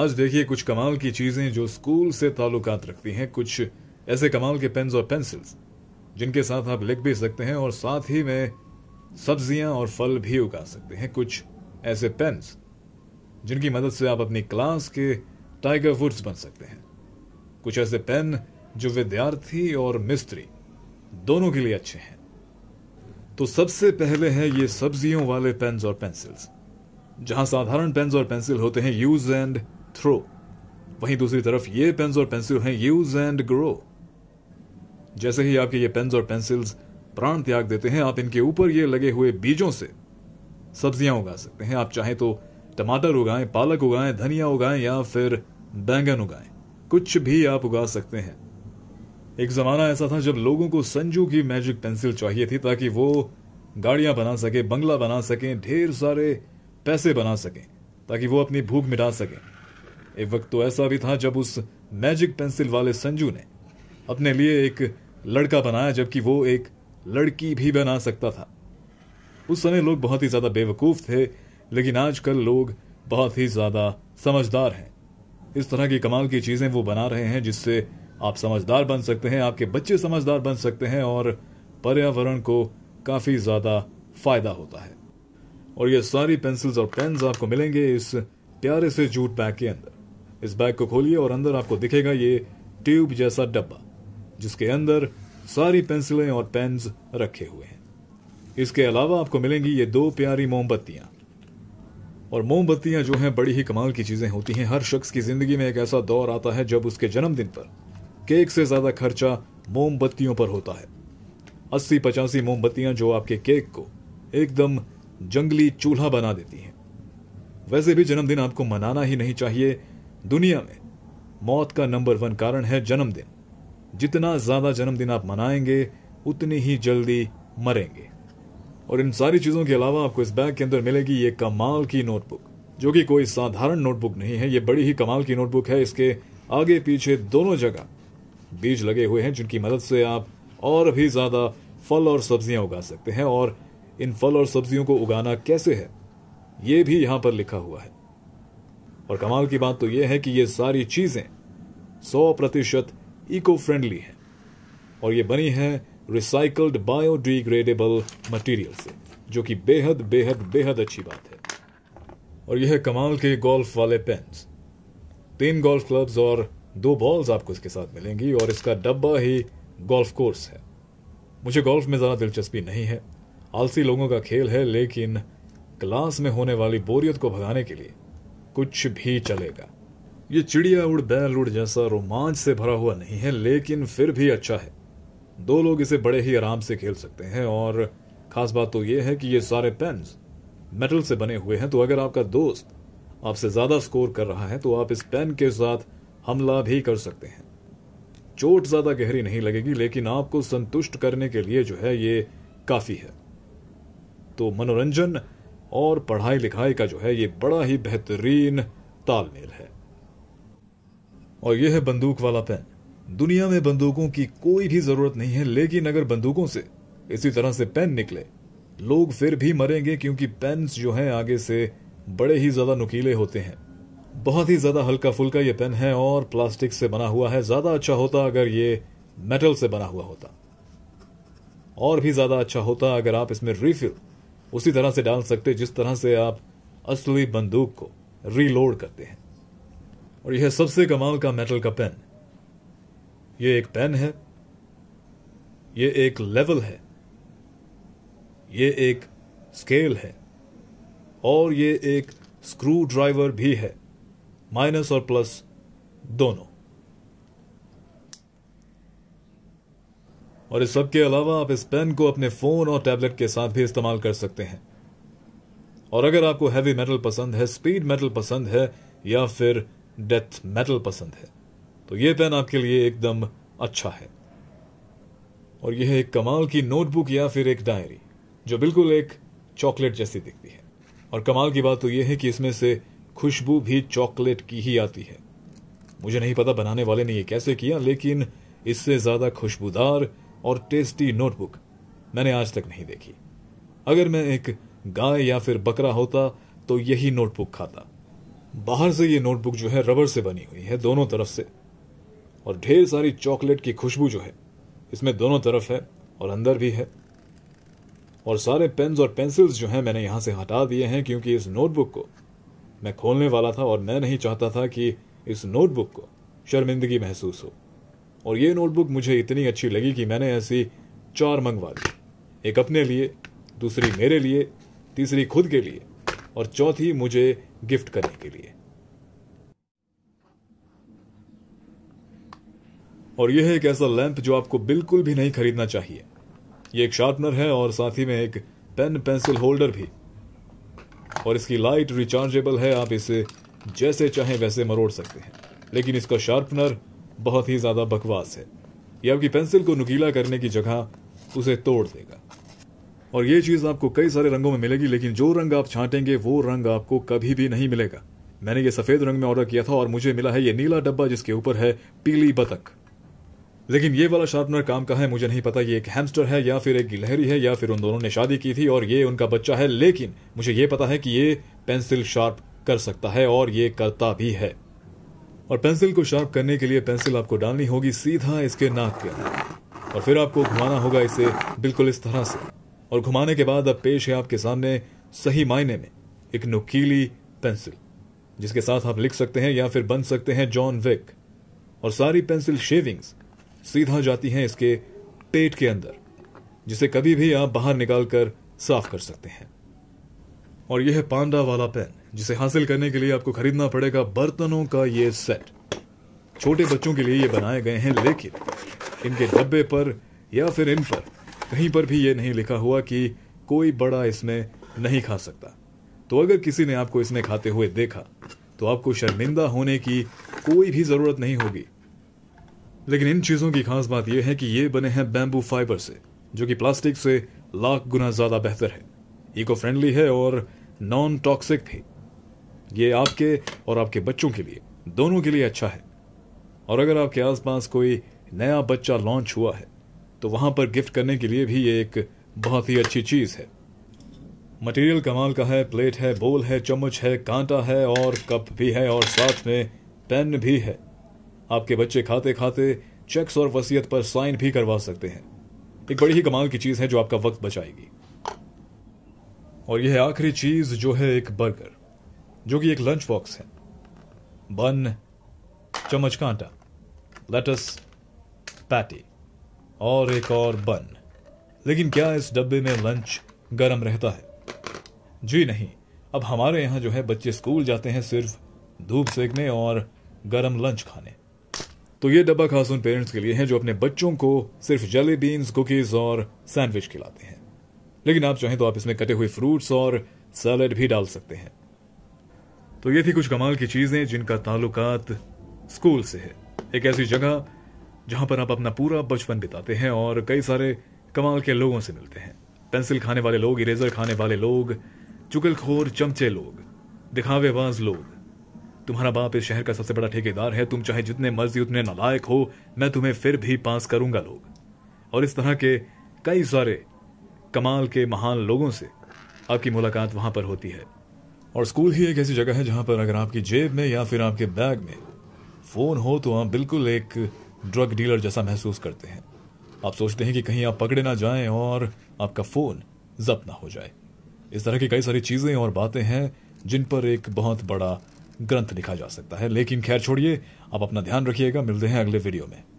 आज देखिए कुछ कमाल की चीज़ें जो स्कूल से ताल्लुकात रखती हैं कुछ ऐसे कमाल के पेन्स और पेंसिल्स जिनके साथ आप लिख भी सकते हैं और साथ ही में सब्जियां और फल भी उगा सकते हैं कुछ ऐसे पेन्स जिनकी मदद से आप अपनी क्लास के टाइगर वुड्स बन सकते हैं कुछ ऐसे पेन जो विद्यार्थी और मिस्त्री दोनों के लिए अच्छे हैं तो सबसे पहले है ये सब्जियों वाले पेन्स और पेंसिल्स जहां साधारण पेन्स और पेंसिल होते हैं यूज एंड थ्रो वहीं दूसरी तरफ ये पेन्स और पेंसिल हैं यूज एंड ग्रो जैसे ही आपके ये पेन्स और पेंसिल्स प्राण त्याग देते हैं आप इनके ऊपर ये लगे हुए बीजों से सब्जियां उगा सकते हैं आप चाहें तो टमाटर उगाएं पालक उगाएं धनिया उगाएं या फिर बैंगन उगाएं कुछ भी आप उगा सकते हैं एक ज़माना ऐसा था जब लोगों को संजू की मैजिक पेंसिल चाहिए थी ताकि वो गाड़ियां बना सके बंगला बना सके ढेर सारे पैसे बना सके ताकि वो अपनी भूख मिटा सकें एक वक्त तो ऐसा भी था जब उस मैजिक पेंसिल वाले संजू ने अपने लिए एक लड़का बनाया जबकि वो एक लड़की भी बना सकता था उस समय लोग बहुत ही ज्यादा बेवकूफ थे लेकिन आजकल लोग बहुत ही ज्यादा समझदार हैं इस तरह की कमाल की चीजें वो बना रहे हैं जिससे आप समझदार बन सकते हैं आपके बच्चे समझदार बन सकते हैं और पर्यावरण को काफी ज्यादा फायदा होता है और ये सारी पेंसिल्स और पेन्स आपको मिलेंगे इस प्यारे से जूट पैक के अंदर इस बैग को खोलिए और अंदर आपको दिखेगा ये ट्यूब जैसा डब्बा जिसके अंदर सारी पेंसिलें और पेन्स रखे हुए हैं इसके अलावा आपको मिलेंगी ये दो प्यारी मोमबत्तियां और मोमबत्तियां जो हैं बड़ी ही कमाल की चीज़ें होती हैं हर शख्स की ज़िंदगी में एक ऐसा दौर आता है जब उसके जन्मदिन पर केक से ज़्यादा खर्चा मोमबत्तियों पर होता है अस्सी पचासी मोमबत्तियां जो आपके केक को एकदम जंगली चूल्हा बना देती हैं वैसे भी जन्मदिन आपको मनाना ही नहीं चाहिए दुनिया में मौत का नंबर वन कारण है जन्मदिन जितना ज्यादा जन्मदिन आप मनाएंगे उतनी ही जल्दी मरेंगे और इन सारी चीजों के अलावा आपको इस बैग के अंदर मिलेगी ये कमाल की नोटबुक जो कि कोई साधारण नोटबुक नहीं है ये बड़ी ही कमाल की नोटबुक है इसके आगे पीछे दोनों जगह बीज लगे हुए हैं जिनकी मदद से आप और भी ज्यादा फल और सब्जियां उगा सकते हैं और इन फल और सब्जियों को उगाना कैसे है ये भी यहां पर लिखा हुआ है और कमाल की बात तो यह है कि ये सारी चीज़ें सौ प्रतिशत इको फ्रेंडली हैं और ये बनी है रिसाइकल्ड बायोडिग्रेडेबल मटेरियल से जो कि बेहद बेहद बेहद अच्छी बात है और यह कमाल के गोल्फ वाले पेन्स तीन गोल्फ क्लब्स और दो बॉल्स आपको इसके साथ मिलेंगी और इसका डब्बा ही गोल्फ कोर्स है मुझे गोल्फ में ज़्यादा दिलचस्पी नहीं है आलसी लोगों का खेल है लेकिन क्लास में होने वाली बोरियत को भगाने के लिए कुछ भी चलेगा ये चिड़िया उड़ बैल उड़ जैसा रोमांच से भरा हुआ नहीं है लेकिन फिर भी अच्छा है दो लोग इसे बड़े ही आराम से खेल सकते हैं और खास बात तो ये है कि ये सारे पेन्स मेटल से बने हुए हैं तो अगर आपका दोस्त आपसे ज़्यादा स्कोर कर रहा है तो आप इस पेन के साथ हमला भी कर सकते हैं चोट ज़्यादा गहरी नहीं लगेगी लेकिन आपको संतुष्ट करने के लिए जो है ये काफ़ी है तो मनोरंजन और पढ़ाई लिखाई का जो है ये बड़ा ही बेहतरीन तालमेल है और यह है बंदूक वाला पेन दुनिया में बंदूकों की कोई भी जरूरत नहीं है लेकिन अगर बंदूकों से इसी तरह से पेन निकले लोग फिर भी मरेंगे क्योंकि पेन जो हैं आगे से बड़े ही ज्यादा नुकीले होते हैं बहुत ही ज्यादा हल्का फुल्का ये पेन है और प्लास्टिक से बना हुआ है ज्यादा अच्छा होता अगर ये मेटल से बना हुआ होता और भी ज्यादा अच्छा होता अगर आप इसमें रिफिल उसी तरह से डाल सकते जिस तरह से आप असली बंदूक को रीलोड करते हैं और यह सबसे कमाल का मेटल का पेन ये एक पेन है ये एक लेवल है ये एक स्केल है और ये एक स्क्रू ड्राइवर भी है माइनस और प्लस दोनों और इस सब के अलावा आप इस पेन को अपने फ़ोन और टैबलेट के साथ भी इस्तेमाल कर सकते हैं और अगर आपको हैवी मेटल पसंद है स्पीड मेटल पसंद है या फिर डेथ मेटल पसंद है तो यह पेन आपके लिए एकदम अच्छा है और यह एक कमाल की नोटबुक या फिर एक डायरी जो बिल्कुल एक चॉकलेट जैसी दिखती है और कमाल की बात तो यह है कि इसमें से खुशबू भी चॉकलेट की ही आती है मुझे नहीं पता बनाने वाले ने यह कैसे किया लेकिन इससे ज़्यादा खुशबूदार और टेस्टी नोटबुक मैंने आज तक नहीं देखी अगर मैं एक गाय या फिर बकरा होता तो यही नोटबुक खाता बाहर से ये नोटबुक जो है रबर से बनी हुई है दोनों तरफ से और ढेर सारी चॉकलेट की खुशबू जो है इसमें दोनों तरफ है और अंदर भी है और सारे पेन्स और पेंसिल्स जो हैं मैंने यहाँ से हटा दिए हैं क्योंकि इस नोटबुक को मैं खोलने वाला था और मैं नहीं चाहता था कि इस नोटबुक को शर्मिंदगी महसूस हो और ये नोटबुक मुझे इतनी अच्छी लगी कि मैंने ऐसी चार मंगवा ली एक अपने लिए दूसरी मेरे लिए तीसरी खुद के लिए और चौथी मुझे गिफ्ट करने के लिए और यह एक ऐसा लैंप जो आपको बिल्कुल भी नहीं खरीदना चाहिए यह एक शार्पनर है और साथ ही में एक पेन पेंसिल होल्डर भी और इसकी लाइट रिचार्जेबल है आप इसे जैसे चाहें वैसे मरोड़ सकते हैं लेकिन इसका शार्पनर बहुत ही ज़्यादा बकवास है यह आपकी पेंसिल को नुकीला करने की जगह उसे तोड़ देगा और ये चीज़ आपको कई सारे रंगों में मिलेगी लेकिन जो रंग आप छांटेंगे वो रंग आपको कभी भी नहीं मिलेगा मैंने ये सफ़ेद रंग में ऑर्डर किया था और मुझे मिला है ये नीला डब्बा जिसके ऊपर है पीली बतख लेकिन ये वाला शार्पनर काम का है मुझे नहीं पता ये एक हैमस्टर है या फिर एक गिलहरी है या फिर उन दोनों ने शादी की थी और ये उनका बच्चा है लेकिन मुझे ये पता है कि ये पेंसिल शार्प कर सकता है और ये करता भी है और पेंसिल को शार्प करने के लिए पेंसिल आपको डालनी होगी सीधा इसके नाक के अंदर और फिर आपको घुमाना होगा इसे बिल्कुल इस तरह से और घुमाने के बाद अब पेश है आपके सामने सही मायने में एक नुकीली पेंसिल जिसके साथ आप लिख सकते हैं या फिर बन सकते हैं जॉन विक और सारी पेंसिल शेविंग्स सीधा जाती हैं इसके पेट के अंदर जिसे कभी भी आप बाहर निकाल कर साफ कर सकते हैं और यह पांडा वाला पेन जिसे हासिल करने के लिए आपको खरीदना पड़ेगा बर्तनों का ये सेट छोटे बच्चों के लिए ये बनाए गए हैं लेकिन इनके डब्बे पर या फिर इन पर कहीं पर भी ये नहीं लिखा हुआ कि कोई बड़ा इसमें नहीं खा सकता तो अगर किसी ने आपको इसमें खाते हुए देखा तो आपको शर्मिंदा होने की कोई भी ज़रूरत नहीं होगी लेकिन इन चीज़ों की खास बात यह है कि ये बने हैं बैम्बू फाइबर से जो कि प्लास्टिक से लाख गुना ज़्यादा बेहतर है इको फ्रेंडली है और नॉन टॉक्सिक भी ये आपके और आपके बच्चों के लिए दोनों के लिए अच्छा है और अगर आपके आसपास कोई नया बच्चा लॉन्च हुआ है तो वहां पर गिफ्ट करने के लिए भी ये एक बहुत ही अच्छी चीज है मटेरियल कमाल का है प्लेट है बोल है चम्मच है कांटा है और कप भी है और साथ में पेन भी है आपके बच्चे खाते खाते चेक्स और वसीयत पर साइन भी करवा सकते हैं एक बड़ी ही कमाल की चीज है जो आपका वक्त बचाएगी और यह आखिरी चीज जो है एक बर्गर जो कि एक लंच बॉक्स है बन चम्मच कांटा लेटस पैटी और एक और बन लेकिन क्या इस डब्बे में लंच गर्म रहता है जी नहीं अब हमारे यहाँ जो है बच्चे स्कूल जाते हैं सिर्फ धूप सेकने और गर्म लंच खाने तो ये डब्बा खास उन पेरेंट्स के लिए है जो अपने बच्चों को सिर्फ जले बीन्स कुकीज और सैंडविच खिलाते हैं लेकिन आप चाहें तो आप इसमें कटे हुए फ्रूट्स और सैलड भी डाल सकते हैं तो ये थी कुछ कमाल की चीजें जिनका ताल्लुकात स्कूल से है एक ऐसी जगह जहां पर आप अपना पूरा बचपन बिताते हैं और कई सारे कमाल के लोगों से मिलते हैं पेंसिल खाने वाले लोग इरेजर खाने वाले लोग चुगलखोर चमचे लोग दिखावेबाज लोग तुम्हारा बाप इस शहर का सबसे बड़ा ठेकेदार है तुम चाहे जितने मर्जी उतने नालायक हो मैं तुम्हें फिर भी पास करूंगा लोग और इस तरह के कई सारे कमाल के महान लोगों से आपकी मुलाकात वहां पर होती है और स्कूल ही एक ऐसी जगह है जहाँ पर अगर आपकी जेब में या फिर आपके बैग में फ़ोन हो तो आप बिल्कुल एक ड्रग डीलर जैसा महसूस करते हैं आप सोचते हैं कि कहीं आप पकड़े ना जाएं और आपका फ़ोन जब्त ना हो जाए इस तरह की कई सारी चीज़ें और बातें हैं जिन पर एक बहुत बड़ा ग्रंथ लिखा जा सकता है लेकिन खैर छोड़िए आप अपना ध्यान रखिएगा मिलते हैं अगले वीडियो में